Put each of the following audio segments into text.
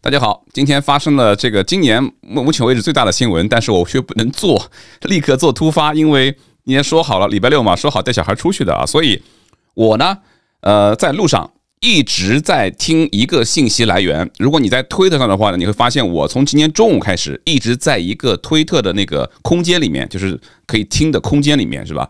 大家好，今天发生了这个今年目前为止最大的新闻，但是我却不能做立刻做突发，因为今天说好了礼拜六嘛，说好带小孩出去的啊，所以我呢，呃，在路上一直在听一个信息来源。如果你在推特上的话呢，你会发现我从今天中午开始一直在一个推特的那个空间里面，就是可以听的空间里面是吧？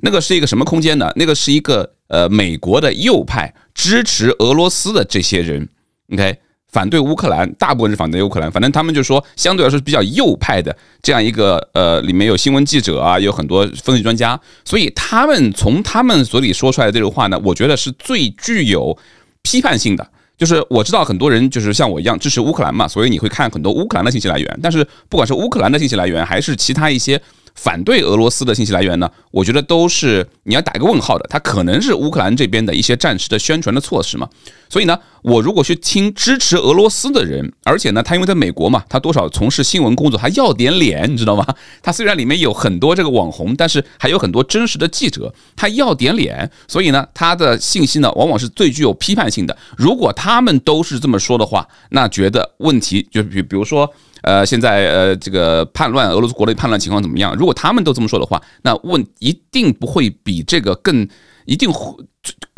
那个是一个什么空间呢？那个是一个呃美国的右派支持俄罗斯的这些人，OK。反对乌克兰，大部分是反对乌克兰。反正他们就说，相对来说是比较右派的这样一个呃，里面有新闻记者啊，有很多分析专家，所以他们从他们嘴里说出来的这种话呢，我觉得是最具有批判性的。就是我知道很多人就是像我一样支持乌克兰嘛，所以你会看很多乌克兰的信息来源，但是不管是乌克兰的信息来源，还是其他一些。反对俄罗斯的信息来源呢？我觉得都是你要打一个问号的，它可能是乌克兰这边的一些暂时的宣传的措施嘛。所以呢，我如果去听支持俄罗斯的人，而且呢，他因为在美国嘛，他多少从事新闻工作，他要点脸，你知道吗？他虽然里面有很多这个网红，但是还有很多真实的记者，他要点脸。所以呢，他的信息呢，往往是最具有批判性的。如果他们都是这么说的话，那觉得问题就比比如说。呃，现在呃，这个叛乱，俄罗斯国内叛乱情况怎么样？如果他们都这么说的话，那问一定不会比这个更，一定会，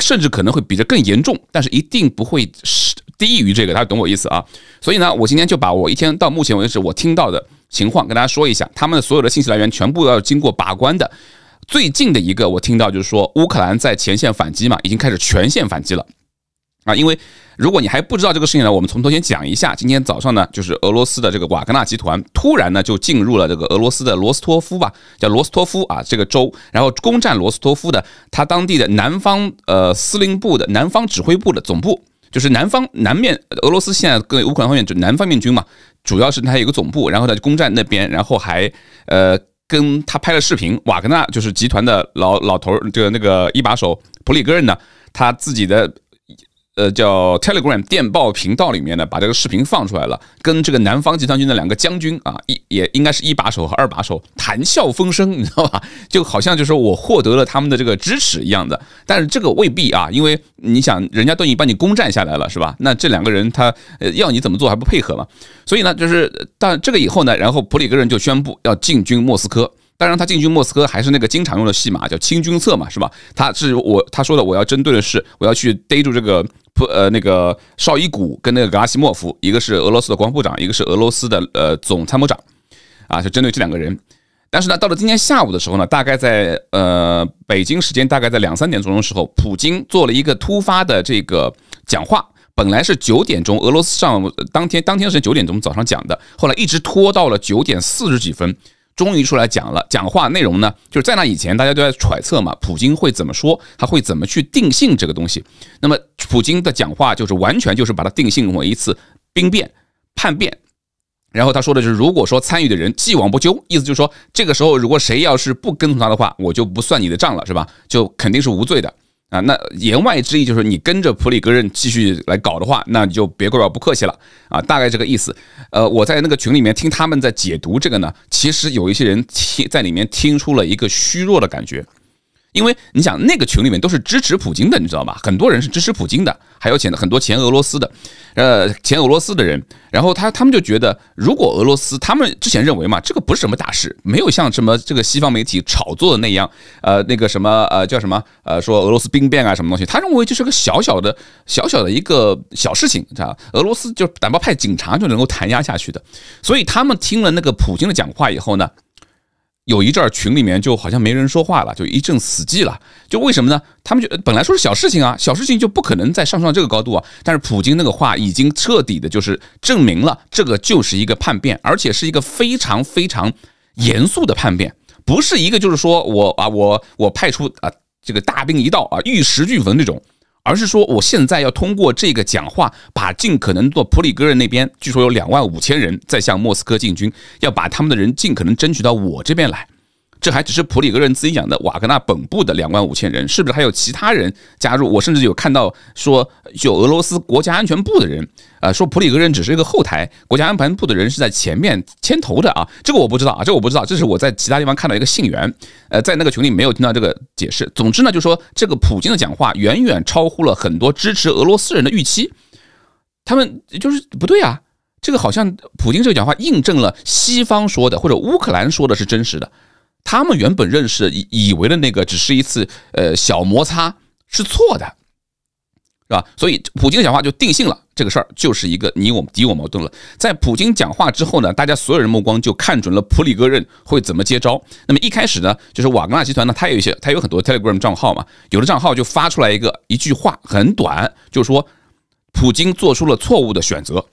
甚至可能会比这更严重，但是一定不会是低于这个。他懂我意思啊。所以呢，我今天就把我一天到目前为止我听到的情况跟大家说一下。他们的所有的信息来源全部要经过把关的。最近的一个我听到就是说，乌克兰在前线反击嘛，已经开始全线反击了。啊，因为如果你还不知道这个事情呢，我们从头先讲一下。今天早上呢，就是俄罗斯的这个瓦格纳集团突然呢就进入了这个俄罗斯的罗斯托夫吧，叫罗斯托夫啊，这个州，然后攻占罗斯托夫的他当地的南方呃司令部的南方指挥部的总部，就是南方南面俄罗斯现在跟乌克兰方面就南方面军嘛，主要是他有个总部，然后呢攻占那边，然后还呃跟他拍了视频，瓦格纳就是集团的老老头，儿，就那个一把手普里戈任呢，他自己的。呃，叫 Telegram 电报频道里面呢，把这个视频放出来了，跟这个南方集团军的两个将军啊，一也应该是一把手和二把手谈笑风生，你知道吧？就好像就是我获得了他们的这个支持一样的。但是这个未必啊，因为你想，人家都已经把你攻占下来了，是吧？那这两个人他呃要你怎么做还不配合嘛？所以呢，就是但这个以后呢，然后普里格人就宣布要进军莫斯科。当然，他进军莫斯科还是那个经常用的戏码，叫清军策嘛，是吧？他是我他说的，我要针对的是我要去逮住这个。不，呃，那个绍伊古跟那个格拉西莫夫，一个是俄罗斯的国防部长，一个是俄罗斯的呃总参谋长，啊，就针对这两个人。但是呢，到了今天下午的时候呢，大概在呃北京时间大概在两三点钟的时候，普京做了一个突发的这个讲话，本来是九点钟俄罗斯上当天当天是九点钟早上讲的，后来一直拖到了九点四十几分。终于出来讲了，讲话内容呢，就是在那以前大家都在揣测嘛，普京会怎么说，他会怎么去定性这个东西。那么普京的讲话就是完全就是把它定性为一次兵变、叛变。然后他说的就是，如果说参与的人既往不咎，意思就是说，这个时候如果谁要是不跟从他的话，我就不算你的账了，是吧？就肯定是无罪的。啊，那言外之意就是你跟着普里戈任继续来搞的话，那你就别怪我不客气了啊，大概这个意思。呃，我在那个群里面听他们在解读这个呢，其实有一些人听在里面听出了一个虚弱的感觉，因为你想那个群里面都是支持普京的，你知道吧？很多人是支持普京的。还有前很多前俄罗斯的，呃，前俄罗斯的人，然后他他们就觉得，如果俄罗斯，他们之前认为嘛，这个不是什么大事，没有像什么这个西方媒体炒作的那样，呃，那个什么呃叫什么呃说俄罗斯兵变啊什么东西，他认为就是个小小的小小的一个小事情，知道，俄罗斯就包派警察就能够弹压下去的，所以他们听了那个普京的讲话以后呢。有一阵儿群里面就好像没人说话了，就一阵死寂了。就为什么呢？他们就本来说是小事情啊，小事情就不可能再上升到这个高度啊。但是普京那个话已经彻底的，就是证明了这个就是一个叛变，而且是一个非常非常严肃的叛变，不是一个就是说我啊我我派出啊这个大兵一到啊玉石俱焚那种。而是说，我现在要通过这个讲话，把尽可能做普里戈任那边，据说有两万五千人，在向莫斯科进军，要把他们的人尽可能争取到我这边来。这还只是普里戈任自己讲的，瓦格纳本部的两万五千人，是不是还有其他人加入？我甚至有看到说有俄罗斯国家安全部的人，呃，说普里戈任只是一个后台，国家安全部的人是在前面牵头的啊，这个我不知道啊，这我不知道，这是我在其他地方看到一个信源，呃，在那个群里没有听到这个解释。总之呢，就说这个普京的讲话远远超乎了很多支持俄罗斯人的预期，他们就是不对啊，这个好像普京这个讲话印证了西方说的或者乌克兰说的是真实的。他们原本认识以以为的那个只是一次呃小摩擦是错的，是吧？所以普京的讲话就定性了这个事儿，就是一个你我敌我矛盾了。在普京讲话之后呢，大家所有人目光就看准了普里戈任会怎么接招。那么一开始呢，就是瓦格纳集团呢，他有一些他有很多 Telegram 账号嘛，有的账号就发出来一个一句话很短，就是说普京做出了错误的选择。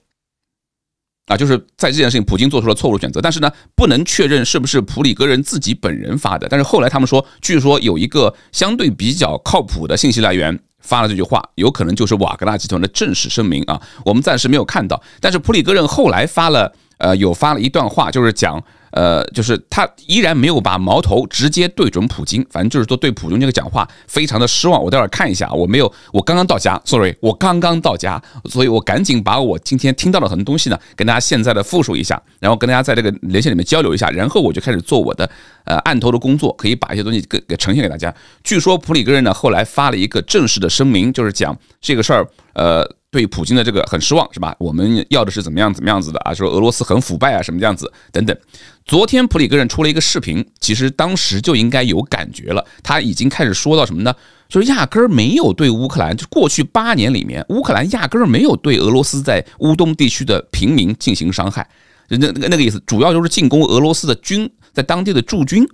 啊，就是在这件事情，普京做出了错误选择。但是呢，不能确认是不是普里戈任自己本人发的。但是后来他们说，据说有一个相对比较靠谱的信息来源发了这句话，有可能就是瓦格纳集团的正式声明啊。我们暂时没有看到。但是普里戈任后来发了，呃，有发了一段话，就是讲。呃，就是他依然没有把矛头直接对准普京，反正就是说对普京这个讲话非常的失望。我待会儿看一下啊，我没有，我刚刚到家，sorry，我刚刚到家，所以我赶紧把我今天听到的很多东西呢，跟大家现在的复述一下，然后跟大家在这个连线里面交流一下，然后我就开始做我的呃案头的工作，可以把一些东西给给呈现给大家。据说普里戈任呢后来发了一个正式的声明，就是讲这个事儿，呃。对普京的这个很失望，是吧？我们要的是怎么样怎么样子的啊？说俄罗斯很腐败啊，什么样子等等。昨天普里戈任出了一个视频，其实当时就应该有感觉了。他已经开始说到什么呢？就是压根儿没有对乌克兰，就过去八年里面，乌克兰压根儿没有对俄罗斯在乌东地区的平民进行伤害，人家那个那个意思，主要就是进攻俄罗斯的军在当地的驻军。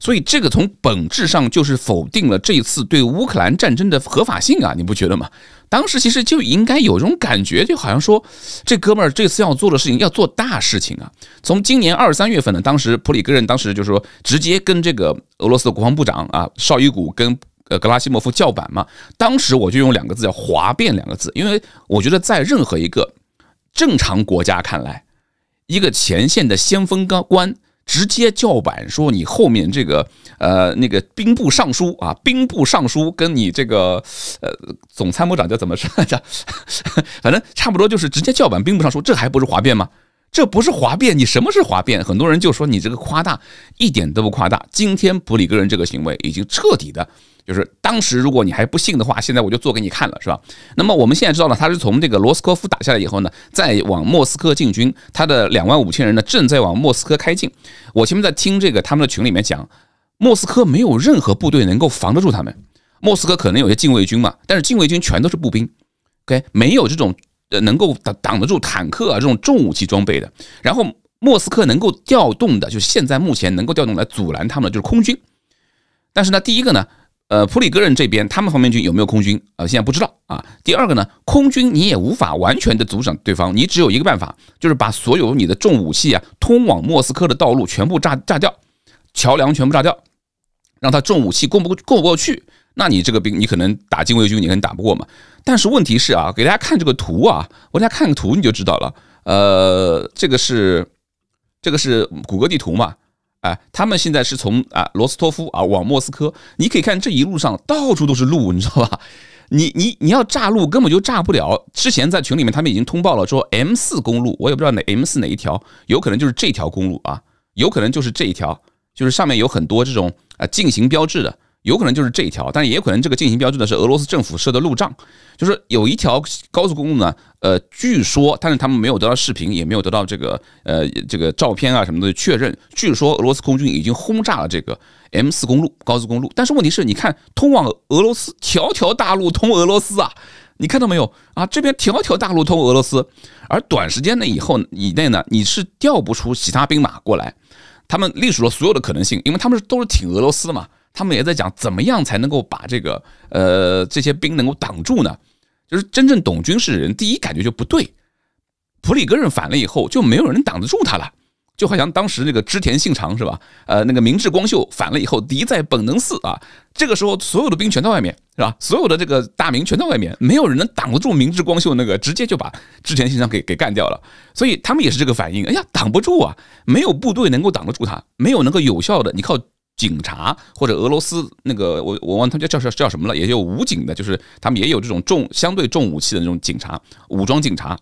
所以，这个从本质上就是否定了这一次对乌克兰战争的合法性啊！你不觉得吗？当时其实就应该有这种感觉，就好像说，这哥们儿这次要做的事情要做大事情啊！从今年二三月份呢，当时普里戈任当时就说直接跟这个俄罗斯的国防部长啊绍伊古跟呃格拉西莫夫叫板嘛。当时我就用两个字叫“哗变”两个字，因为我觉得在任何一个正常国家看来，一个前线的先锋高官。直接叫板说你后面这个呃那个兵部尚书啊，兵部尚书跟你这个呃总参谋长叫怎么着？反正差不多就是直接叫板兵部尚书，这还不是哗变吗？这不是哗变，你什么是哗变？很多人就说你这个夸大，一点都不夸大。今天普里戈人这个行为已经彻底的。就是当时，如果你还不信的话，现在我就做给你看了，是吧？那么我们现在知道呢，他是从这个罗斯科夫打下来以后呢，再往莫斯科进军。他的两万五千人呢，正在往莫斯科开进。我前面在听这个他们的群里面讲，莫斯科没有任何部队能够防得住他们。莫斯科可能有些禁卫军嘛，但是禁卫军全都是步兵，OK，没有这种能够挡挡得住坦克啊这种重武器装备的。然后莫斯科能够调动的，就是现在目前能够调动来阻拦他们的就是空军。但是呢，第一个呢。呃，普里戈任这边他们方面军有没有空军啊？现在不知道啊。第二个呢，空军你也无法完全的阻挡对方，你只有一个办法，就是把所有你的重武器啊通往莫斯科的道路全部炸炸掉，桥梁全部炸掉，让他重武器过不过不过去。那你这个兵，你可能打禁卫军，你可能打不过嘛。但是问题是啊，给大家看这个图啊，我大家看个图你就知道了。呃，这个是这个是谷歌地图嘛？哎，他们现在是从啊罗斯托夫啊往莫斯科，你可以看这一路上到处都是路，你知道吧？你你你要炸路根本就炸不了。之前在群里面他们已经通报了，说 M 四公路，我也不知道哪 M 四哪一条，有可能就是这条公路啊，有可能就是这一条，就是上面有很多这种啊禁行标志的。有可能就是这一条，但也可能这个禁行标志呢是俄罗斯政府设的路障，就是有一条高速公路呢，呃，据说，但是他们没有得到视频，也没有得到这个呃这个照片啊什么的确认。据说俄罗斯空军已经轰炸了这个 m 四公路高速公路，但是问题是你看，通往俄罗斯，条条大路通俄罗斯啊，你看到没有啊？这边条条大路通俄罗斯，而短时间内以后以内呢，你是调不出其他兵马过来，他们隶属了所有的可能性，因为他们都是挺俄罗斯的嘛。他们也在讲怎么样才能够把这个呃这些兵能够挡住呢？就是真正懂军事的人第一感觉就不对。普里戈任反了以后就没有人挡得住他了，就好像当时那个织田信长是吧？呃，那个明治光秀反了以后，敌在本能寺啊，这个时候所有的兵全在外面是吧？所有的这个大名全在外面，没有人能挡得住明治光秀那个，直接就把织田信长给给干掉了。所以他们也是这个反应，哎呀，挡不住啊，没有部队能够挡得住他，没有能够有效的，你靠。警察或者俄罗斯那个，我我忘他们叫叫叫什么了？也有武警的，就是他们也有这种重相对重武器的那种警察，武装警察。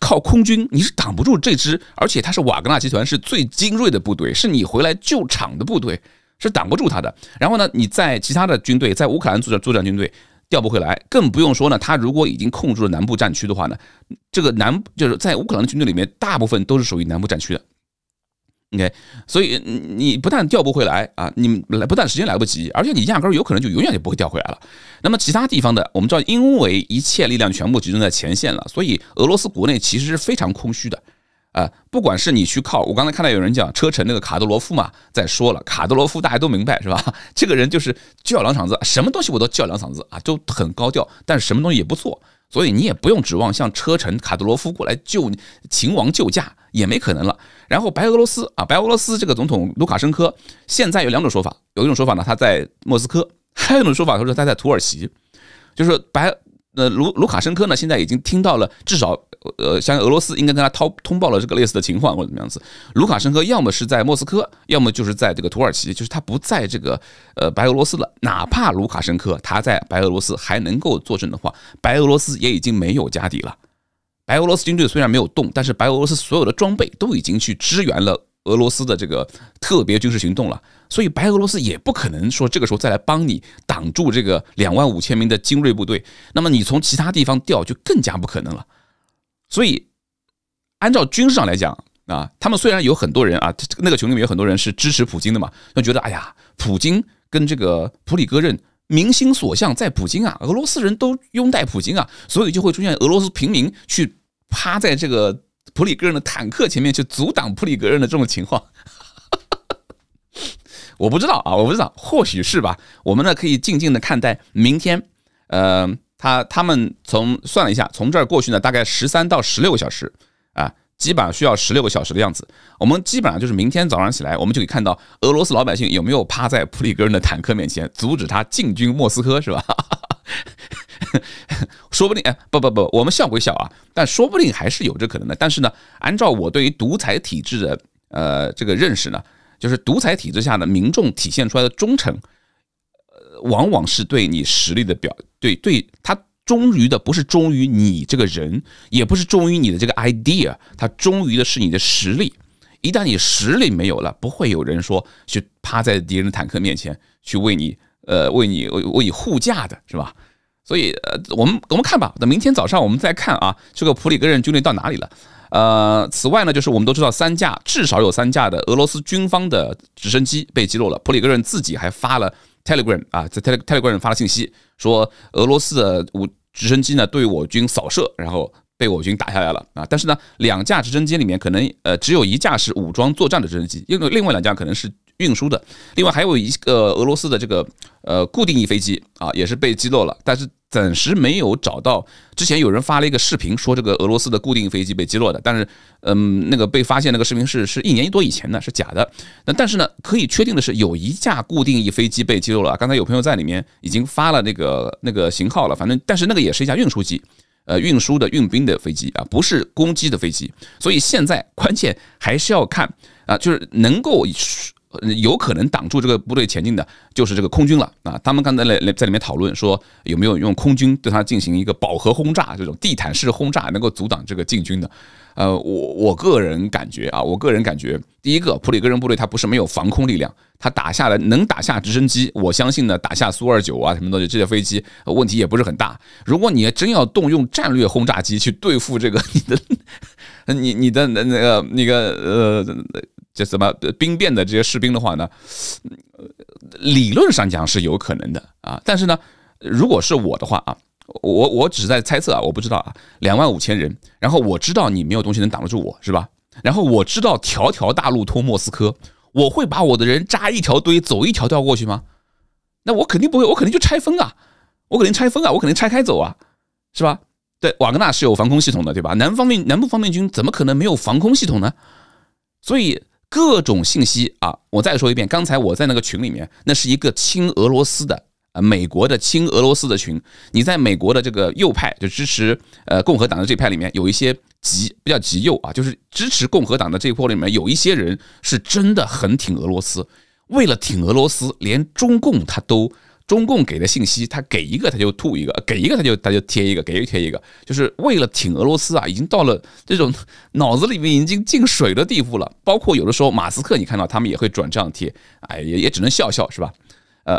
靠空军你是挡不住这支，而且他是瓦格纳集团是最精锐的部队，是你回来救场的部队是挡不住他的。然后呢，你在其他的军队，在乌克兰作战作战军队调不回来，更不用说呢，他如果已经控制了南部战区的话呢，这个南部就是在乌克兰的军队里面，大部分都是属于南部战区的。OK，所以你不但调不回来啊，你来不但时间来不及，而且你压根儿有可能就永远就不会调回来了。那么其他地方的，我们知道，因为一切力量全部集中在前线了，所以俄罗斯国内其实是非常空虚的啊。不管是你去靠，我刚才看到有人讲车臣那个卡德罗夫嘛，在说了，卡德罗夫大家都明白是吧？这个人就是叫两嗓子，什么东西我都叫两嗓子啊，就很高调，但是什么东西也不错。所以你也不用指望像车臣卡德罗夫过来救秦王救驾，也没可能了。然后白俄罗斯啊，白俄罗斯这个总统卢卡申科现在有两种说法，有一种说法呢，他在莫斯科；还有一种说法，他说他在土耳其，就是白。那卢卢卡申科呢？现在已经听到了，至少呃，像俄罗斯应该跟他通通报了这个类似的情况，或者怎么样子。卢卡申科要么是在莫斯科，要么就是在这个土耳其，就是他不在这个呃白俄罗斯了。哪怕卢卡申科他在白俄罗斯还能够作证的话，白俄罗斯也已经没有家底了。白俄罗斯军队虽然没有动，但是白俄罗斯所有的装备都已经去支援了。俄罗斯的这个特别军事行动了，所以白俄罗斯也不可能说这个时候再来帮你挡住这个两万五千名的精锐部队。那么你从其他地方调就更加不可能了。所以按照军事上来讲啊，他们虽然有很多人啊，那个群里面有很多人是支持普京的嘛，就觉得哎呀，普京跟这个普里戈任民心所向在普京啊，俄罗斯人都拥戴普京啊，所以就会出现俄罗斯平民去趴在这个。普里戈任的坦克前面去阻挡普里戈任的这种情况，我不知道啊，我不知道，或许是吧。我们呢可以静静的看待明天。呃，他他们从算了一下，从这儿过去呢，大概十三到十六个小时啊，基本上需要十六个小时的样子。我们基本上就是明天早上起来，我们就可以看到俄罗斯老百姓有没有趴在普里戈任的坦克面前阻止他进军莫斯科，是吧？说不定哎，不不不，我们笑归笑啊，但说不定还是有这可能的。但是呢，按照我对于独裁体制的呃这个认识呢，就是独裁体制下的民众体现出来的忠诚，呃，往往是对你实力的表，对对，他忠于的不是忠于你这个人，也不是忠于你的这个 idea，他忠于的是你的实力。一旦你实力没有了，不会有人说去趴在敌人的坦克面前去为你。呃，为你为为你护驾的是吧？所以，我们我们看吧，等明天早上我们再看啊，这个普里戈任军队到哪里了？呃，此外呢，就是我们都知道，三架至少有三架的俄罗斯军方的直升机被击落了。普里戈任自己还发了 Telegram 啊，在 Telegram 发了信息，说俄罗斯的武直升机呢对我军扫射，然后被我军打下来了啊。但是呢，两架直升机里面可能呃只有一架是武装作战的直升机，因为另外两架可能是。运输的，另外还有一个俄罗斯的这个呃固定翼飞机啊，也是被击落了，但是暂时没有找到。之前有人发了一个视频，说这个俄罗斯的固定飞机被击落的，但是嗯，那个被发现那个视频是是一年多以前的，是假的。那但是呢，可以确定的是有一架固定翼飞机被击落了。刚才有朋友在里面已经发了那个那个型号了，反正但是那个也是一架运输机，呃，运输的运兵的飞机啊，不是攻击的飞机。所以现在关键还是要看啊，就是能够。有可能挡住这个部队前进的，就是这个空军了啊！他们刚才来来在里面讨论说，有没有用空军对他进行一个饱和轰炸，这种地毯式轰炸能够阻挡这个进军的？呃，我我个人感觉啊，我个人感觉，第一个，普里戈任部队他不是没有防空力量，他打下来能打下直升机，我相信呢，打下苏二九啊什么东西这些飞机问题也不是很大。如果你真要动用战略轰炸机去对付这个你的你 你的那个那个呃。这什么兵变的这些士兵的话呢？理论上讲是有可能的啊，但是呢，如果是我的话啊，我我只是在猜测啊，我不知道啊，两万五千人，然后我知道你没有东西能挡得住我是吧？然后我知道条条大路通莫斯科，我会把我的人扎一条堆走一条道过去吗？那我肯定不会，我肯定就拆分啊，我肯定拆分啊，我肯定拆开走啊，是吧？对，瓦格纳是有防空系统的对吧？南方面南部方面军怎么可能没有防空系统呢？所以。各种信息啊！我再说一遍，刚才我在那个群里面，那是一个亲俄罗斯的，啊，美国的亲俄罗斯的群。你在美国的这个右派，就支持呃共和党的这派里面，有一些极比较极右啊，就是支持共和党的这一波里面，有一些人是真的很挺俄罗斯，为了挺俄罗斯，连中共他都。中共给的信息，他给一个他就吐一个，给一个他就他就贴一个，给个贴一个，就是为了挺俄罗斯啊，已经到了这种 脑子里面已经进水的地步了。包括有的时候马斯克，你看到他们也会转这样贴，哎，也也只能笑笑是吧？呃，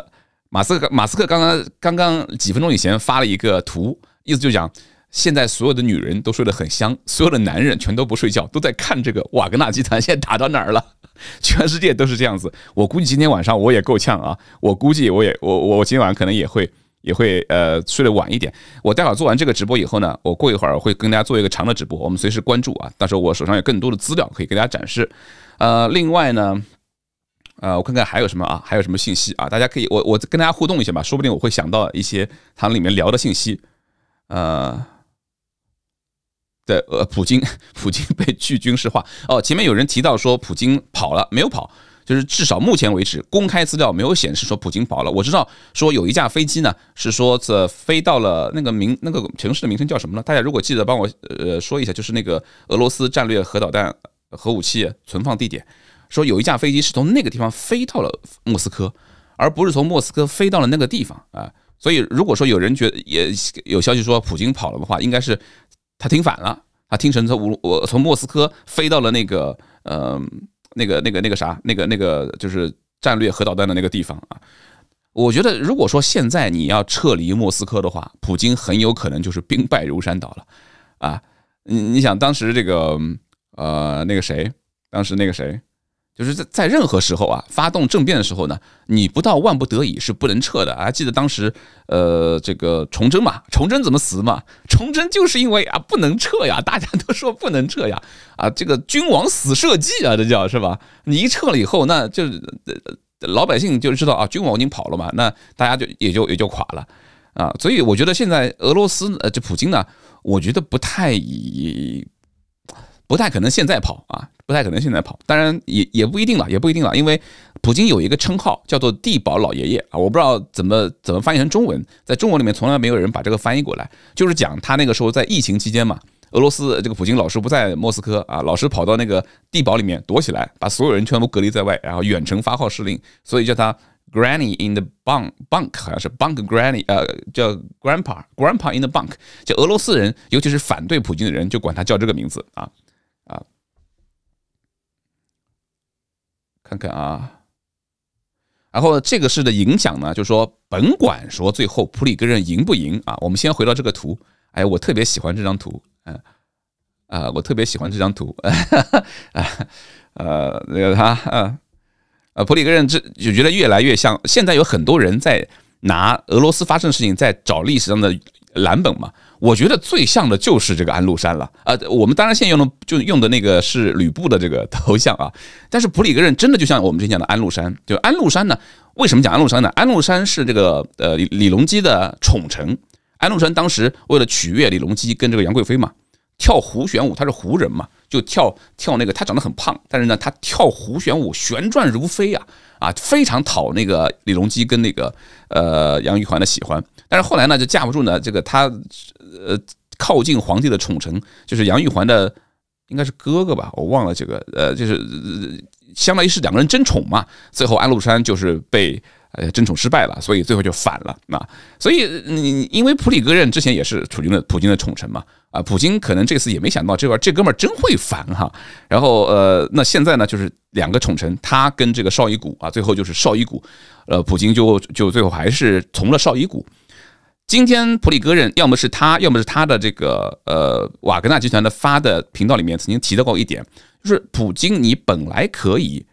马斯克马斯克刚刚刚刚几分钟以前发了一个图，意思就讲现在所有的女人都睡得很香，所有的男人全都不睡觉，都在看这个瓦格纳集团现在打到哪儿了。全世界都是这样子，我估计今天晚上我也够呛啊，我估计我也我我今晚可能也会也会呃睡得晚一点。我待会儿做完这个直播以后呢，我过一会儿会跟大家做一个长的直播，我们随时关注啊。到时候我手上有更多的资料可以给大家展示。呃，另外呢，呃，我看看还有什么啊，还有什么信息啊？大家可以我我跟大家互动一下吧，说不定我会想到一些他们里面聊的信息。呃。的呃，普京，普京被去军事化哦。前面有人提到说，普京跑了，没有跑，就是至少目前为止，公开资料没有显示说普京跑了。我知道说有一架飞机呢，是说这飞到了那个名那个城市的名称叫什么呢？大家如果记得，帮我呃说一下，就是那个俄罗斯战略核导弹核武器存放地点，说有一架飞机是从那个地方飞到了莫斯科，而不是从莫斯科飞到了那个地方啊。所以如果说有人觉得也有消息说普京跑了的话，应该是。他听反了，他听成他我我从莫斯科飞到了那个呃那个那个那个啥那个那个就是战略核导弹的那个地方啊！我觉得如果说现在你要撤离莫斯科的话，普京很有可能就是兵败如山倒了啊！你你想当时这个呃那个谁，当时那个谁。就是在在任何时候啊，发动政变的时候呢，你不到万不得已，是不能撤的啊。记得当时，呃，这个崇祯嘛，崇祯怎么死嘛？崇祯就是因为啊，不能撤呀，大家都说不能撤呀，啊，这个君王死社稷啊，这叫是吧？你一撤了以后，那就老百姓就知道啊，君王已经跑了嘛，那大家就也就也就垮了啊。所以我觉得现在俄罗斯呃，这普京呢，我觉得不太以。不太可能现在跑啊，不太可能现在跑。当然也也不一定了，也不一定了。因为普京有一个称号叫做“地堡老爷爷”啊，我不知道怎么怎么翻译成中文，在中文里面从来没有人把这个翻译过来。就是讲他那个时候在疫情期间嘛，俄罗斯这个普京老师不在莫斯科啊，老师跑到那个地堡里面躲起来，把所有人全部隔离在外，然后远程发号施令，所以叫他 Granny in the bunk bunk，好像是 bunk Granny，呃，叫 Grandpa Grandpa in the bunk。就俄罗斯人，尤其是反对普京的人，就管他叫这个名字啊。看看啊，然后这个事的影响呢，就说甭管说最后普里戈任赢不赢啊，我们先回到这个图。哎，我特别喜欢这张图，嗯啊，我特别喜欢这张图，啊呃那个他啊，呃普里戈任这就觉得越来越像。现在有很多人在拿俄罗斯发生的事情，在找历史上的。蓝本嘛，我觉得最像的就是这个安禄山了。呃，我们当然现在用的就用的那个是吕布的这个头像啊。但是普里格任真的就像我们之前讲的安禄山，就安禄山呢？为什么讲安禄山呢？安禄山是这个呃李李隆基的宠臣。安禄山当时为了取悦李隆基跟这个杨贵妃嘛。跳胡旋舞，他是胡人嘛，就跳跳那个。他长得很胖，但是呢，他跳胡旋舞，旋转如飞啊啊，非常讨那个李隆基跟那个呃杨玉环的喜欢。但是后来呢，就架不住呢，这个他呃靠近皇帝的宠臣，就是杨玉环的应该是哥哥吧，我忘了这个，呃，就是相当于是两个人争宠嘛。最后安禄山就是被呃，争宠失败了，所以最后就反了。那所以你因为普里戈任之前也是楚军的，普京的宠臣嘛。啊，普京可能这次也没想到，这边这哥们儿真会烦哈。然后呃，那现在呢，就是两个宠臣，他跟这个绍伊古啊，最后就是绍伊古，呃，普京就就最后还是从了绍伊古。今天普里戈任要么是他，要么是他的这个呃瓦格纳集团的发的频道里面曾经提到过一点，就是普京，你本来可以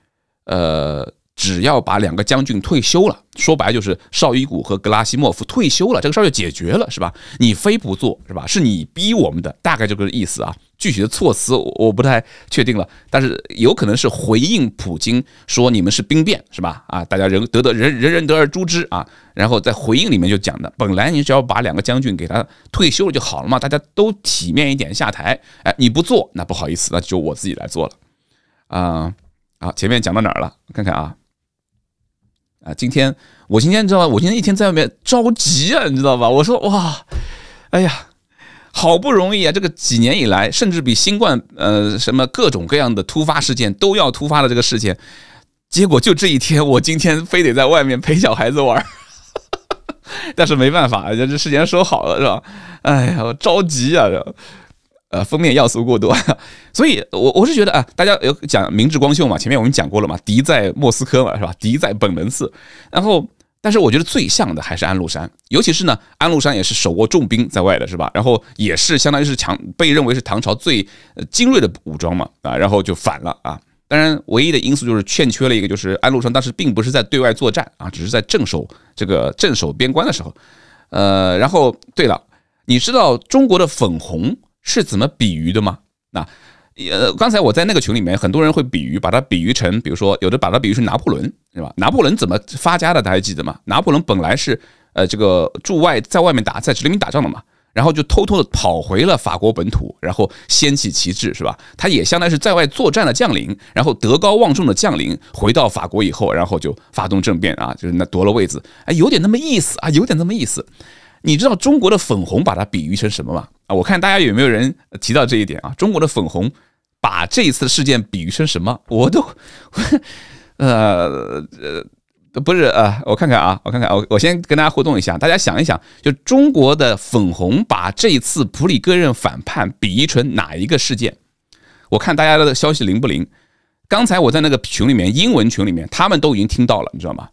呃。只要把两个将军退休了，说白就是绍伊古和格拉西莫夫退休了，这个事儿就解决了，是吧？你非不做，是吧？是你逼我们的，大概这个意思啊。具体的措辞我不太确定了，但是有可能是回应普京说你们是兵变，是吧？啊，大家人得得人人人得而诛之啊。然后在回应里面就讲的，本来你只要把两个将军给他退休了就好了嘛，大家都体面一点下台。哎，你不做，那不好意思，那就我自己来做了。啊啊，前面讲到哪儿了？看看啊。啊，今天我今天你知道吧？我今天一天在外面着急啊，你知道吧？我说哇，哎呀，好不容易啊，这个几年以来，甚至比新冠呃什么各种各样的突发事件都要突发的这个事件，结果就这一天，我今天非得在外面陪小孩子玩，但是没办法，这事先说好了是吧？哎呀，我着急呀。呃，封面要素过多，所以我我是觉得啊，大家有讲明治光秀嘛，前面我们讲过了嘛，敌在莫斯科嘛，是吧？敌在本能寺，然后，但是我觉得最像的还是安禄山，尤其是呢，安禄山也是手握重兵在外的，是吧？然后也是相当于是强，被认为是唐朝最精锐的武装嘛，啊，然后就反了啊。当然，唯一的因素就是欠缺了一个，就是安禄山当时并不是在对外作战啊，只是在镇守这个镇守边关的时候，呃，然后对了，你知道中国的粉红？是怎么比喻的吗？那呃，刚才我在那个群里面，很多人会比喻，把它比喻成，比如说，有的把它比喻成拿破仑，是吧？拿破仑怎么发家的？大家记得吗？拿破仑本来是呃，这个驻外，在外面打，在殖民地打仗的嘛，然后就偷偷的跑回了法国本土，然后掀起旗帜，是吧？他也相当于是在外作战的将领，然后德高望重的将领，回到法国以后，然后就发动政变啊，就是那夺了位子，哎，有点那么意思啊，有点那么意思。你知道中国的粉红把它比喻成什么吗？啊，我看大家有没有人提到这一点啊？中国的粉红把这一次事件比喻成什么？我都，呃，不是啊，我看看啊，我看看，我我先跟大家互动一下，大家想一想，就中国的粉红把这一次普里戈任反叛比喻成哪一个事件？我看大家的消息灵不灵？刚才我在那个群里面，英文群里面，他们都已经听到了，你知道吗？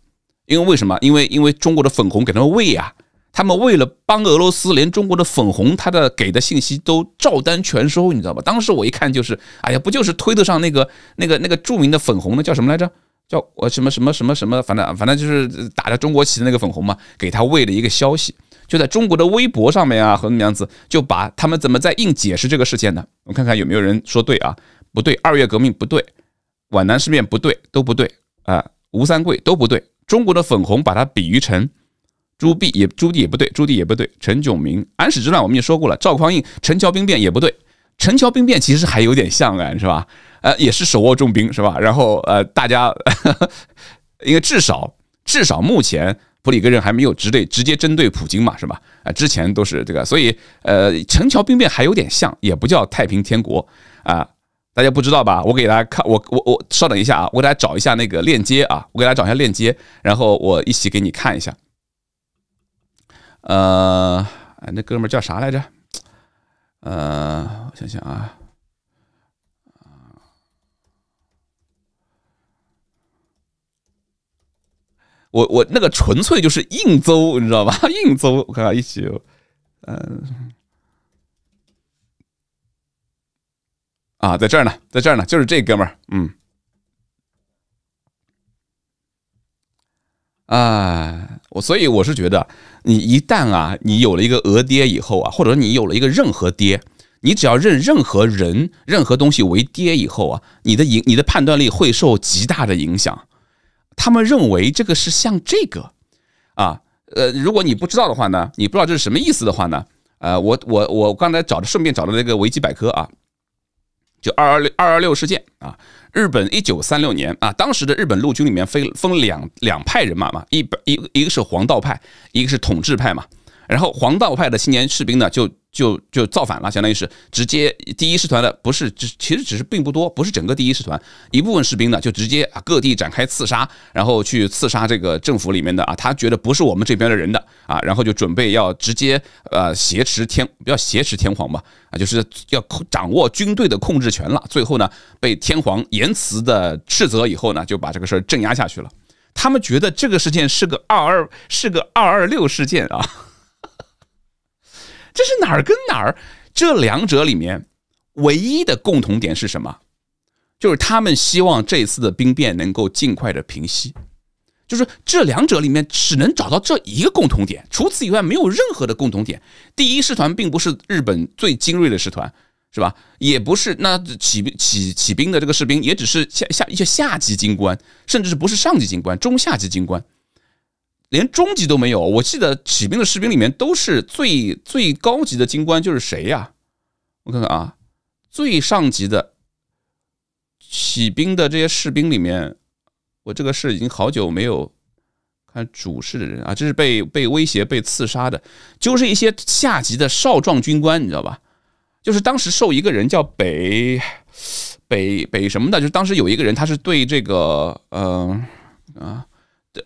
因为为什么？因为因为中国的粉红给他们喂呀。他们为了帮俄罗斯，连中国的粉红他的给的信息都照单全收，你知道吧？当时我一看就是，哎呀，不就是推得上那个那个那个著名的粉红的叫什么来着？叫我什么什么什么什么，反正反正就是打着中国旗的那个粉红嘛，给他喂了一个消息，就在中国的微博上面啊和那样子，就把他们怎么在硬解释这个事件呢？我看看有没有人说对啊？不对，二月革命不对，皖南事变不对，都不对啊，吴三桂都不对，中国的粉红把它比喻成。朱棣也，朱棣也不对，朱棣也不对。陈炯明，安史之乱我们也说过了。赵匡胤，陈桥兵变也不对。陈桥兵变其实还有点像啊，是吧？呃，也是手握重兵，是吧？然后呃，大家，因为至少至少目前普里戈任还没有直对直接针对普京嘛，是吧？啊，之前都是这个，所以呃，陈桥兵变还有点像，也不叫太平天国啊，大家不知道吧？我给大家看，我我我稍等一下啊，我给大家找一下那个链接啊，我给大家找一下链接，然后我一起给你看一下。呃，那哥们叫啥来着？呃，我想想啊，我我那个纯粹就是硬揍，你知道吧？硬 揍！我看看，一起，嗯，啊，在这儿呢，在这儿呢，就是这哥们儿，嗯，啊，我所以我是觉得，你一旦啊，你有了一个讹爹以后啊，或者你有了一个任何爹，你只要认任何人、任何东西为爹以后啊，你的影、你的判断力会受极大的影响。他们认为这个是像这个啊，呃，如果你不知道的话呢，你不知道这是什么意思的话呢，呃，我我我刚才找的顺便找的那个维基百科啊。就二二六二二六事件啊，日本一九三六年啊，当时的日本陆军里面分分两两派人马嘛，一一一个是黄道派，一个是统治派嘛，然后黄道派的青年士兵呢就。就就造反了，相当于是直接第一师团的不是只其实只是并不多，不是整个第一师团一部分士兵呢，就直接啊各地展开刺杀，然后去刺杀这个政府里面的啊，他觉得不是我们这边的人的啊，然后就准备要直接呃挟持天，不要挟持天皇吧，啊就是要掌握军队的控制权了。最后呢，被天皇严词的斥责以后呢，就把这个事儿镇压下去了。他们觉得这个事件是个二二是个二二六事件啊。这是哪儿跟哪儿？这两者里面唯一的共同点是什么？就是他们希望这次的兵变能够尽快的平息。就是这两者里面只能找到这一个共同点，除此以外没有任何的共同点。第一师团并不是日本最精锐的师团，是吧？也不是那起起起兵的这个士兵也只是下下一些下级军官，甚至是不是上级军官，中下级军官。连中级都没有，我记得起兵的士兵里面都是最最高级的军官，就是谁呀？我看看啊，最上级的起兵的这些士兵里面，我这个是已经好久没有看主事的人啊，这是被被威胁、被刺杀的，就是一些下级的少壮军官，你知道吧？就是当时受一个人叫北北北什么的，就是当时有一个人，他是对这个呃啊。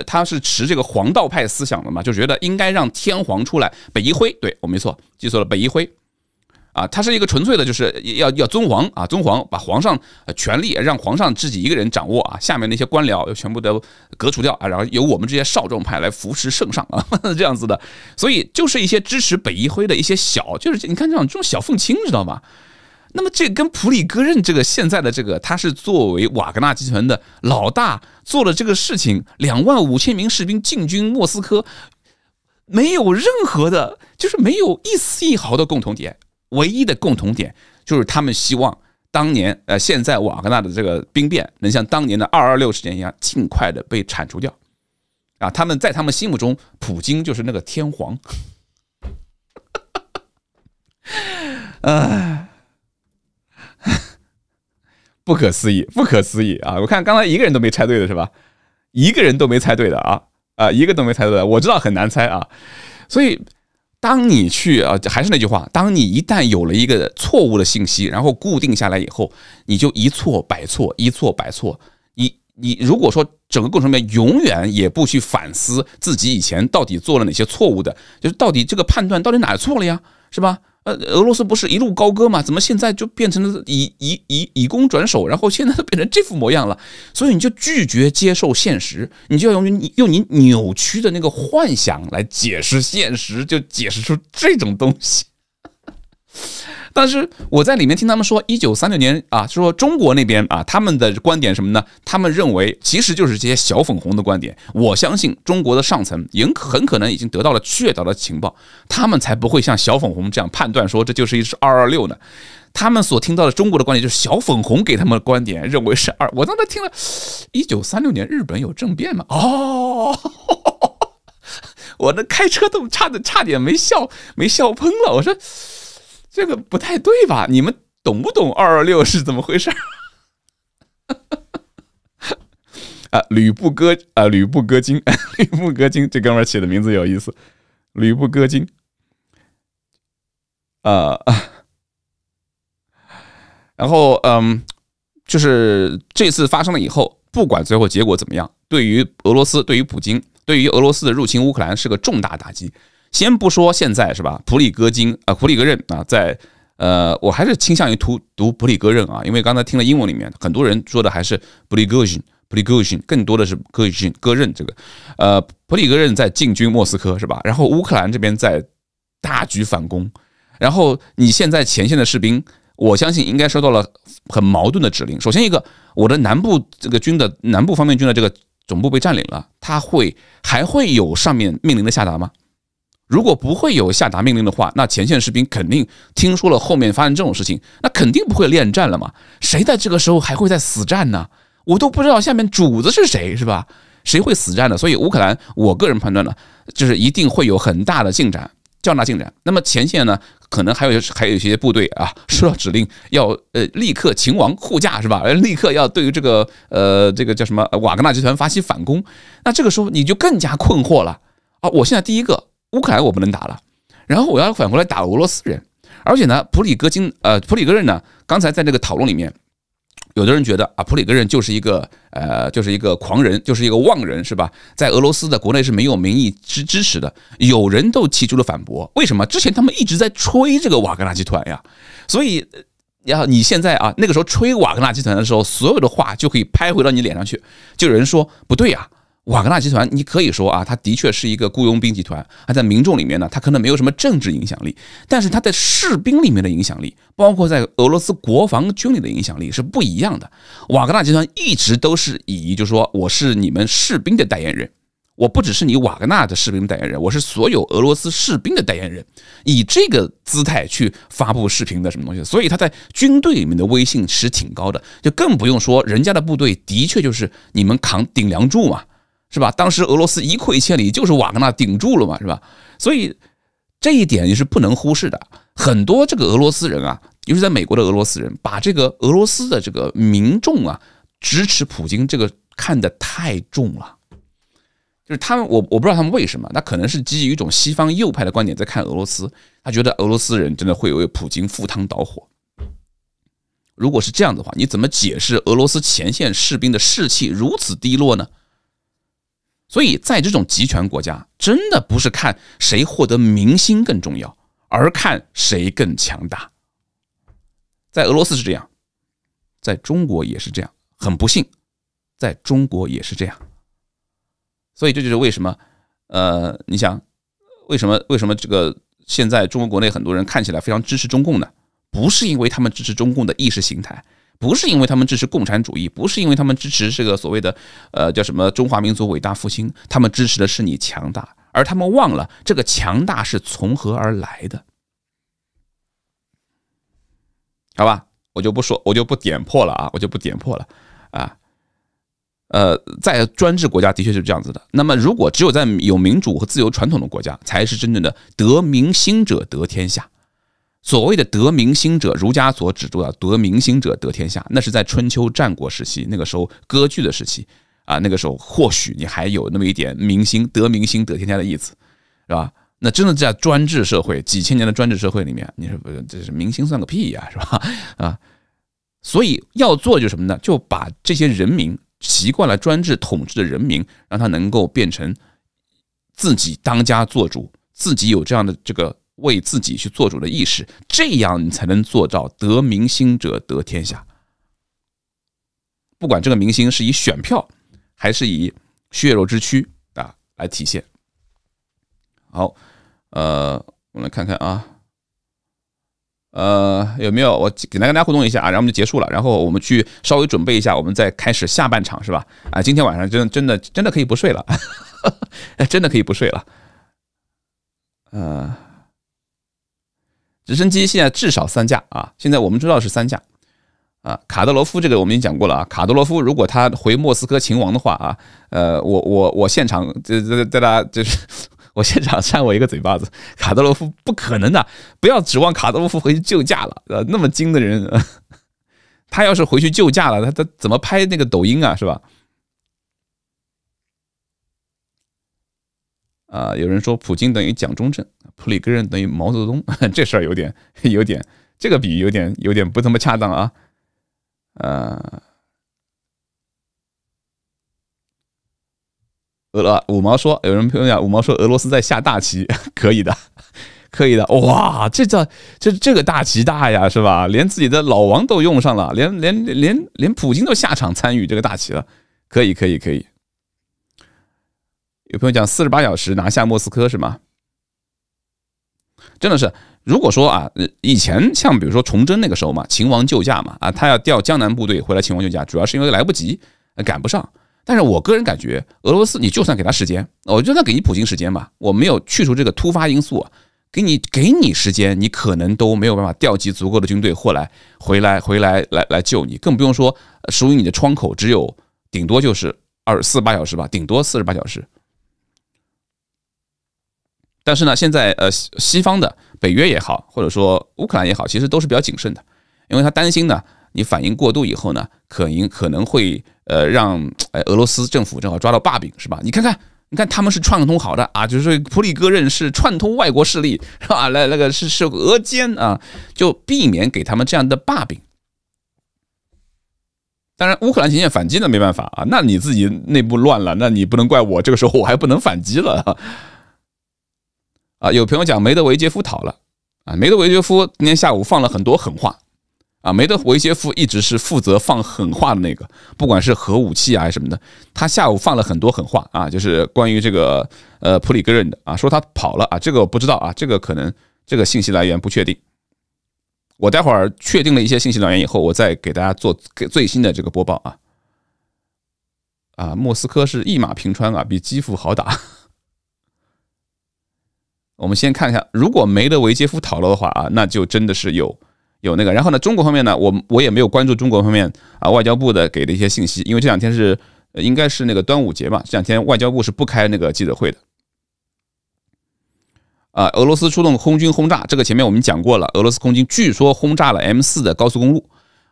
他是持这个黄道派思想的嘛，就觉得应该让天皇出来北一辉，对我没错，记错了北一辉啊，他是一个纯粹的，就是要要尊皇啊，尊皇把皇上权力让皇上自己一个人掌握啊，下面那些官僚要全部都革除掉啊，然后由我们这些少壮派来扶持圣上啊，这样子的，所以就是一些支持北一辉的一些小，就是你看这种这种小愤青，知道吗？那么这跟普里戈任这个现在的这个，他是作为瓦格纳集团的老大做了这个事情，两万五千名士兵进军莫斯科，没有任何的，就是没有一丝一毫的共同点。唯一的共同点就是他们希望当年呃，现在瓦格纳的这个兵变能像当年的二二六事件一样，尽快的被铲除掉。啊，他们在他们心目中，普京就是那个天皇。哎。不可思议，不可思议啊！我看刚才一个人都没猜对的是吧？一个人都没猜对的啊啊，一个都没猜对的。我知道很难猜啊，所以当你去啊，还是那句话，当你一旦有了一个错误的信息，然后固定下来以后，你就一错百错，一错百错。你你如果说整个过程里面永远也不去反思自己以前到底做了哪些错误的，就是到底这个判断到底哪错了呀，是吧？呃，俄罗斯不是一路高歌嘛？怎么现在就变成了以以以以攻转守，然后现在都变成这副模样了？所以你就拒绝接受现实，你就要用用你扭曲的那个幻想来解释现实，就解释出这种东西。但是我在里面听他们说，一九三六年啊，说中国那边啊，他们的观点什么呢？他们认为其实就是这些小粉红的观点。我相信中国的上层也很可能已经得到了确凿的情报，他们才不会像小粉红这样判断说这就是一支二二六呢。他们所听到的中国的观点就是小粉红给他们的观点，认为是二。我刚才听了一九三六年日本有政变吗？哦，我的开车都差的差点没笑，没笑喷了。我说。这个不太对吧？你们懂不懂二二六是怎么回事？啊，吕布哥，啊 吕布哥金，吕布哥金，这哥们儿起的名字有意思，吕布哥金。啊，然后嗯，就是这次发生了以后，不管最后结果怎么样，对于俄罗斯，对于普京，对于俄罗斯的入侵乌克兰是个重大打击。先不说现在是吧？普里戈金啊，普里戈任啊，在呃，我还是倾向于读读普里戈任啊，因为刚才听了英文里面很多人说的还是普里戈金，普里戈金更多的是戈金，戈任这个，呃，普里戈任在进军莫斯科是吧？然后乌克兰这边在大举反攻，然后你现在前线的士兵，我相信应该收到了很矛盾的指令。首先一个，我的南部这个军的南部方面军的这个总部被占领了，他会还会有上面命令的下达吗？如果不会有下达命令的话，那前线士兵肯定听说了后面发生这种事情，那肯定不会恋战了嘛？谁在这个时候还会在死战呢？我都不知道下面主子是谁，是吧？谁会死战呢？所以乌克兰，我个人判断呢，就是一定会有很大的进展，较大进展？那么前线呢，可能还有还有一些部队啊，收到指令要呃立刻秦王护驾，是吧？立刻要对于这个呃这个叫什么瓦格纳集团发起反攻。那这个时候你就更加困惑了啊！我现在第一个。乌克兰我不能打了，然后我要反过来打俄罗斯人，而且呢，普里戈金呃普里戈任呢，刚才在那个讨论里面，有的人觉得啊普里戈任就是一个呃就是一个狂人，就是一个妄人是吧？在俄罗斯的国内是没有民意支支持的，有人都提出了反驳，为什么？之前他们一直在吹这个瓦格纳集团呀，所以后你现在啊那个时候吹瓦格纳集团的时候，所有的话就可以拍回到你脸上去，就有人说不对呀。瓦格纳集团，你可以说啊，他的确是一个雇佣兵集团，还在民众里面呢，他可能没有什么政治影响力，但是他在士兵里面的影响力，包括在俄罗斯国防军里的影响力是不一样的。瓦格纳集团一直都是以，就是说我是你们士兵的代言人，我不只是你瓦格纳的士兵代言人，我是所有俄罗斯士兵的代言人，以这个姿态去发布视频的什么东西，所以他在军队里面的威信是挺高的，就更不用说人家的部队的确就是你们扛顶梁柱嘛。是吧？当时俄罗斯一溃千里，就是瓦格纳顶住了嘛，是吧？所以这一点也是不能忽视的。很多这个俄罗斯人啊，尤其在美国的俄罗斯人，把这个俄罗斯的这个民众啊支持普京这个看得太重了。就是他们，我我不知道他们为什么，那可能是基于一种西方右派的观点在看俄罗斯。他觉得俄罗斯人真的会为普京赴汤蹈火。如果是这样的话，你怎么解释俄罗斯前线士兵的士气如此低落呢？所以在这种集权国家，真的不是看谁获得民心更重要，而看谁更强大。在俄罗斯是这样，在中国也是这样。很不幸，在中国也是这样。所以这就是为什么，呃，你想，为什么为什么这个现在中国国内很多人看起来非常支持中共呢？不是因为他们支持中共的意识形态。不是因为他们支持共产主义，不是因为他们支持这个所谓的呃叫什么中华民族伟大复兴，他们支持的是你强大，而他们忘了这个强大是从何而来的。好吧，我就不说，我就不点破了啊，我就不点破了啊。呃，在专制国家的确是这样子的。那么，如果只有在有民主和自由传统的国家，才是真正的得民心者得天下。所谓的得民心者，儒家所指出的得民心者得天下，那是在春秋战国时期，那个时候割据的时期啊，那个时候或许你还有那么一点民心，得民心得天下的意思，是吧？那真的在专制社会几千年的专制社会里面，你说不，这是民心算个屁呀，是吧？啊，所以要做就是什么呢？就把这些人民习惯了专制统治的人民，让他能够变成自己当家做主，自己有这样的这个。为自己去做主的意识，这样你才能做到得民心者得天下。不管这个民心是以选票，还是以血肉之躯啊来体现。好，呃，我们来看看啊，呃，有没有我简单跟大家互动一下啊，然后我们就结束了。然后我们去稍微准备一下，我们再开始下半场，是吧？啊，今天晚上真真的真的可以不睡了，真的可以不睡了，呃。直升机现在至少三架啊！现在我们知道是三架啊。卡德罗夫这个我们已经讲过了啊。卡德罗夫如果他回莫斯科擒王的话啊，呃，我我我现场在在在大家就是我现场扇我一个嘴巴子。卡德罗夫不可能的，不要指望卡德罗夫回去救驾了。呃，那么精的人，他要是回去救驾了，他他怎么拍那个抖音啊？是吧？啊，有人说普京等于蒋中正，普里戈任等于毛泽东，这事儿有点 有点，这个比喻有点有点不那么恰当啊。呃，俄了五毛说，有人评价五毛说俄罗斯在下大棋，可以的，可以的，哇，这叫这这个大棋大呀，是吧？连自己的老王都用上了，连连连连普京都下场参与这个大棋了，可以，可以，可以。有朋友讲四十八小时拿下莫斯科是吗？真的是，如果说啊，以前像比如说崇祯那个时候嘛，秦王救驾嘛，啊，他要调江南部队回来秦王救驾，主要是因为来不及，赶不上。但是我个人感觉，俄罗斯你就算给他时间，我就算给你普京时间吧，我没有去除这个突发因素，给你给你时间，你可能都没有办法调集足够的军队过来回来回来来来救你，更不用说属于你的窗口只有顶多就是二四八小时吧，顶多四十八小时。但是呢，现在呃，西方的北约也好，或者说乌克兰也好，其实都是比较谨慎的，因为他担心呢，你反应过度以后呢，可能可能会呃让俄罗斯政府正好抓到把柄，是吧？你看看，你看他们是串通好的啊，就是说普里戈任是串通外国势力是吧？来那个是是俄奸啊，就避免给他们这样的把柄。当然，乌克兰前线反击那没办法啊，那你自己内部乱了，那你不能怪我，这个时候我还不能反击了。啊，有朋友讲梅德韦杰夫逃了，啊，梅德韦杰夫今天下午放了很多狠话，啊，梅德韦杰夫一直是负责放狠话的那个，不管是核武器啊什么的，他下午放了很多狠话，啊，就是关于这个呃普里格任的，啊，说他跑了，啊，这个我不知道啊，这个可能这个信息来源不确定，我待会儿确定了一些信息来源以后，我再给大家做最新的这个播报啊，啊，莫斯科是一马平川啊，比基辅好打。我们先看一下，如果梅德韦杰夫逃了的话啊，那就真的是有有那个。然后呢，中国方面呢，我我也没有关注中国方面啊外交部的给的一些信息，因为这两天是应该是那个端午节嘛，这两天外交部是不开那个记者会的。啊，俄罗斯出动空军轰炸，这个前面我们讲过了，俄罗斯空军据说轰炸了 M 四的高速公路。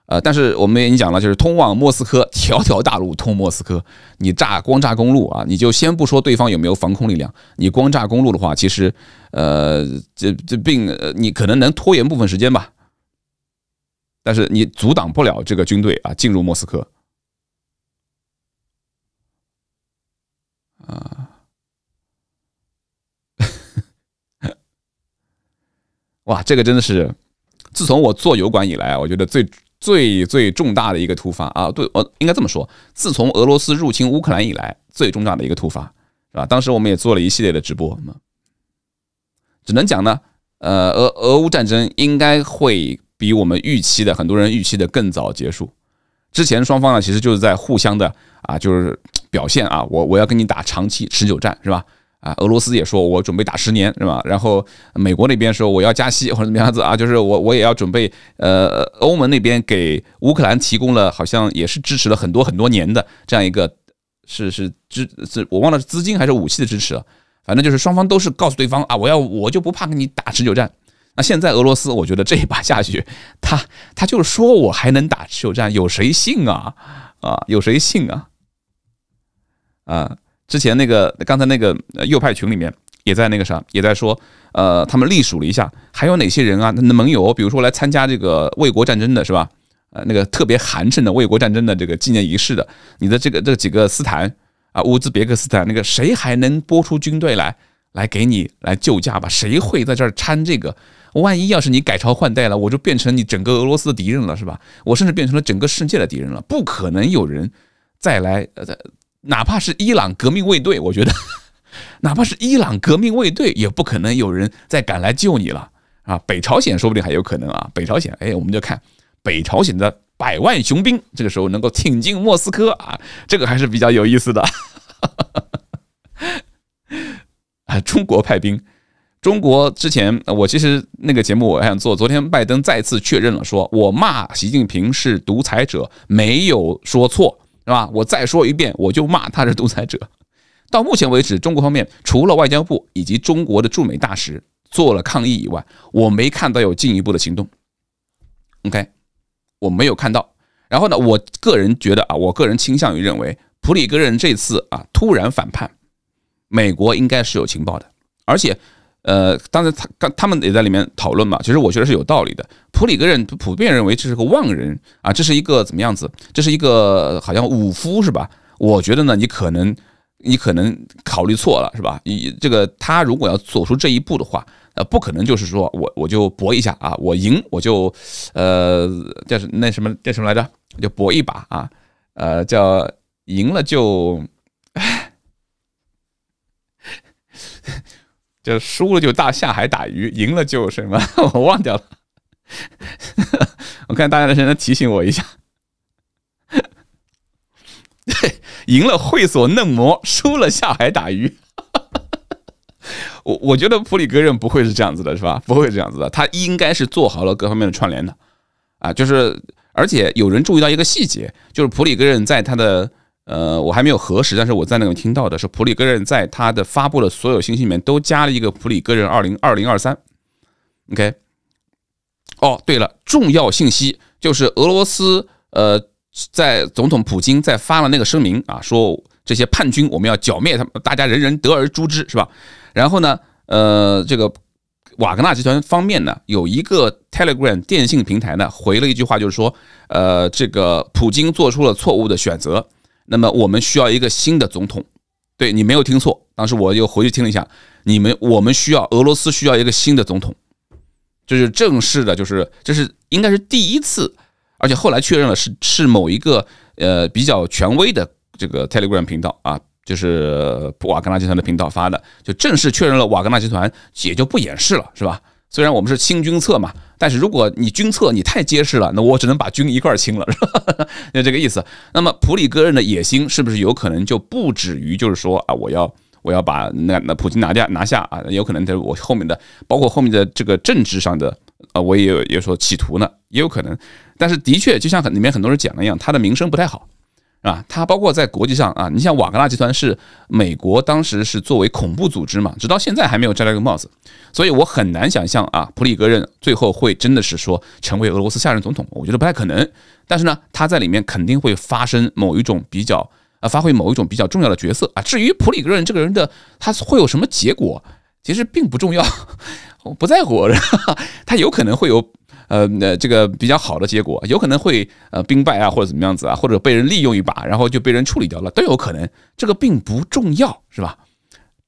呃，但是我们也讲了，就是通往莫斯科，条条大路通莫斯科。你炸光炸公路啊，你就先不说对方有没有防空力量，你光炸公路的话，其实，呃，这这并呃，你可能能拖延部分时间吧，但是你阻挡不了这个军队啊进入莫斯科。啊，哇，这个真的是，自从我做油管以来，我觉得最。最最重大的一个突发啊，对，我应该这么说，自从俄罗斯入侵乌克兰以来，最重大的一个突发，是吧？当时我们也做了一系列的直播只能讲呢，呃，俄俄乌战争应该会比我们预期的，很多人预期的更早结束。之前双方呢，其实就是在互相的啊，就是表现啊，我我要跟你打长期持久战，是吧？啊，俄罗斯也说，我准备打十年，是吧？然后美国那边说，我要加息或者怎么样子啊？就是我我也要准备。呃，欧盟那边给乌克兰提供了，好像也是支持了很多很多年的这样一个，是是支是我忘了是资金还是武器的支持了。反正就是双方都是告诉对方啊，我要我就不怕跟你打持久战。那现在俄罗斯，我觉得这一把下去，他他就说我还能打持久战，有谁信啊？啊，有谁信啊？啊？之前那个刚才那个右派群里面也在那个啥，也在说，呃，他们隶属了一下，还有哪些人啊？那盟友，比如说来参加这个卫国战争的是吧？呃，那个特别寒碜的卫国战争的这个纪念仪式的，你的这个这几个斯坦啊，乌兹别克斯坦那个谁还能拨出军队来来给你来救驾吧？谁会在这儿掺这个？万一要是你改朝换代了，我就变成你整个俄罗斯的敌人了，是吧？我甚至变成了整个世界的敌人了。不可能有人再来呃。哪怕是伊朗革命卫队，我觉得，哪怕是伊朗革命卫队，也不可能有人再敢来救你了啊！北朝鲜说不定还有可能啊！北朝鲜，哎，我们就看北朝鲜的百万雄兵，这个时候能够挺进莫斯科啊，这个还是比较有意思的。啊，中国派兵，中国之前我其实那个节目我还想做，昨天拜登再次确认了，说我骂习近平是独裁者没有说错。是吧？我再说一遍，我就骂他是独裁者。到目前为止，中国方面除了外交部以及中国的驻美大使做了抗议以外，我没看到有进一步的行动。OK，我没有看到。然后呢？我个人觉得啊，我个人倾向于认为，普里戈任这次啊突然反叛，美国应该是有情报的，而且。呃，当然他他们也在里面讨论嘛，其实我觉得是有道理的。普里格人普遍认为这是个妄人啊，这是一个怎么样子？这是一个好像武夫是吧？我觉得呢，你可能你可能考虑错了是吧？你这个他如果要走出这一步的话，呃，不可能就是说我我就搏一下啊，我赢我就，呃，叫是那什么叫什么来着？就搏一把啊，呃，叫赢了就。就输了就大下海打鱼，赢了就什么 我忘掉了。我看大家的谁能提醒我一下。赢了会所嫩模，输了下海打鱼。我我觉得普里格任不会是这样子的，是吧？不会这样子的，他应该是做好了各方面的串联的。啊，就是而且有人注意到一个细节，就是普里格任在他的。呃，我还没有核实，但是我在那里听到的是普里戈任在他的发布的所有信息里面都加了一个普里戈任二零二零二三。OK。哦，对了，重要信息就是俄罗斯，呃，在总统普京在发了那个声明啊，说这些叛军我们要剿灭他们，大家人人得而诛之，是吧？然后呢，呃，这个瓦格纳集团方面呢，有一个 Telegram 电信平台呢回了一句话，就是说，呃，这个普京做出了错误的选择。那么我们需要一个新的总统，对你没有听错。当时我又回去听了一下，你们我们需要俄罗斯需要一个新的总统，就是正式的，就是这是应该是第一次，而且后来确认了是是某一个呃比较权威的这个 Telegram 频道啊，就是瓦格纳集团的频道发的，就正式确认了瓦格纳集团也就不掩饰了，是吧？虽然我们是清君侧嘛，但是如果你君侧你太结实了，那我只能把君一块儿清了，是吧？就这个意思。那么普里戈任的野心是不是有可能就不止于就是说啊，我要我要把那那普京拿下拿下啊，有可能在我后面的包括后面的这个政治上的啊，我也有有说企图呢，也有可能。但是的确，就像很里面很多人讲的一样，他的名声不太好。啊，他包括在国际上啊，你像瓦格纳集团是美国当时是作为恐怖组织嘛，直到现在还没有摘掉一个帽子，所以我很难想象啊，普里戈任最后会真的是说成为俄罗斯下任总统，我觉得不太可能。但是呢，他在里面肯定会发生某一种比较啊，发挥某一种比较重要的角色啊。至于普里戈任这个人的他会有什么结果，其实并不重要，我不在乎。他有可能会有。呃，那这个比较好的结果，有可能会呃兵败啊，或者怎么样子啊，或者被人利用一把，然后就被人处理掉了，都有可能。这个并不重要，是吧？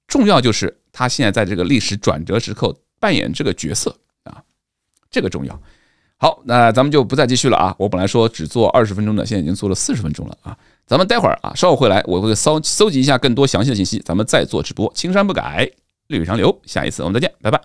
重要就是他现在在这个历史转折时刻扮演这个角色啊，这个重要。好，那咱们就不再继续了啊。我本来说只做二十分钟的，现在已经做了四十分钟了啊。咱们待会儿啊，稍后回来，我会搜搜集一下更多详细的信息，咱们再做直播。青山不改，绿水长流。下一次我们再见，拜拜。